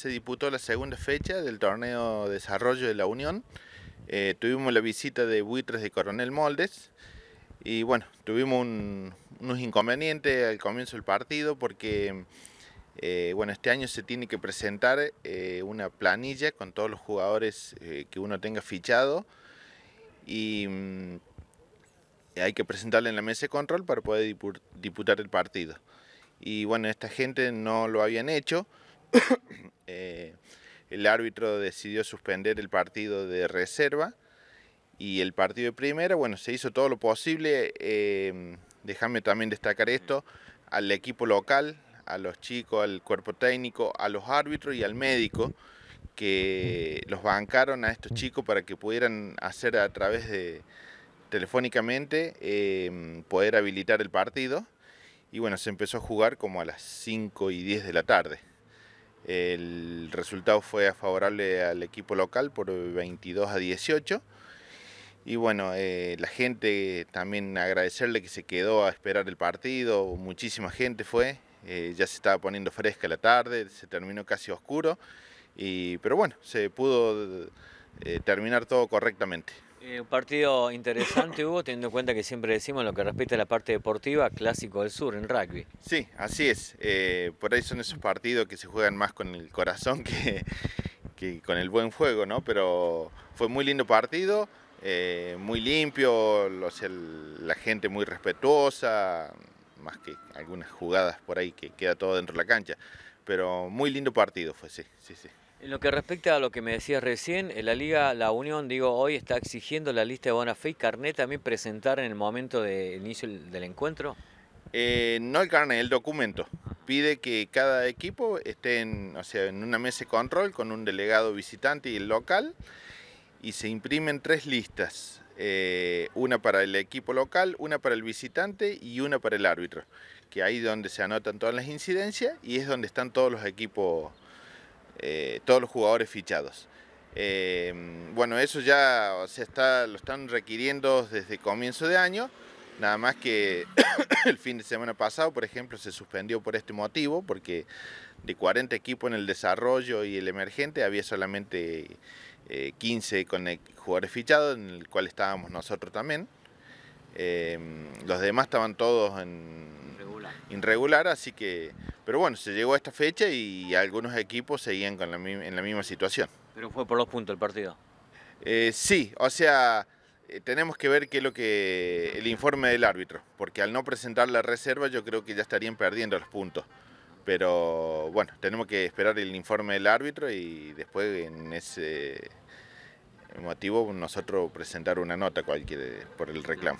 se disputó la segunda fecha del torneo Desarrollo de la Unión. Eh, tuvimos la visita de Buitres de Coronel Moldes y bueno, tuvimos unos inconvenientes al comienzo del partido porque eh, bueno, este año se tiene que presentar eh, una planilla con todos los jugadores que uno tenga fichado y mm, hay que presentarle en la mesa de control para poder diputar el partido. Y bueno, esta gente no lo habían hecho. Eh, el árbitro decidió suspender el partido de reserva y el partido de primera, bueno, se hizo todo lo posible. Em, déjame también destacar esto, al equipo local, a los chicos, al cuerpo técnico, a los árbitros y al médico que los bancaron a estos chicos para que pudieran hacer a través de telefónicamente em, poder habilitar el partido. Y bueno, se empezó a jugar como a las 5 y 10 de la tarde. El resultado fue favorable al equipo local por 22 a 18. Y bueno, eh, la gente también agradecerle que se quedó a esperar el partido, muchísima gente fue, eh, ya se estaba poniendo fresca la tarde, se terminó casi oscuro, y, pero bueno, se pudo eh, terminar todo correctamente. Eh, un partido interesante, Hugo, teniendo en cuenta que siempre decimos lo que respecta a la parte deportiva, clásico del sur en rugby. Sí, así es. Eh, por ahí son esos partidos que se juegan más con el corazón que, con el buen juego, ¿no? Pero fue muy lindo partido, eh, muy limpio, la gente muy respetuosa, más que algunas jugadas por ahí que queda todo dentro de la cancha. Pero muy lindo partido fue, sí, sí, sí. En lo que respecta a lo que me decías recién, la Liga, la Unión, digo, hoy está exigiendo la lista de Bonafé y carnet también presentar en el momento de inicio del encuentro. Eh, no el carnet, el documento. Pide que cada equipo esté en, o sea, en una mesa de control con un delegado visitante y el local y se imprimen tres listas, eh, una para el equipo local, una para el visitante y una para el árbitro, que ahí es donde se anotan todas las incidencias y es donde están todos los equipos eh, todos los jugadores fichados. Eh, bueno, eso ya se está, lo están requiriendo desde comienzo de año, nada más que el fin de semana pasado, por ejemplo, se suspendió por este motivo, porque de 40 equipos en el desarrollo y el emergente había solamente 15 eh, con jugadores fichados, en el cual estábamos nosotros también. los demás estaban todos en irregular, irregular así que pero bueno, se llegó a esta fecha y algunos equipos seguían con en la misma situación. Pero fue por los puntos el partido. Eh, sí, o sea, eh, tenemos que ver qué lo que el informe del árbitro, porque al no presentar la reserva yo creo que ya estarían perdiendo los puntos. Pero bueno, tenemos que esperar el informe del árbitro y después en ese motivo nosotros presentar una nota cualquiera por el reclamo.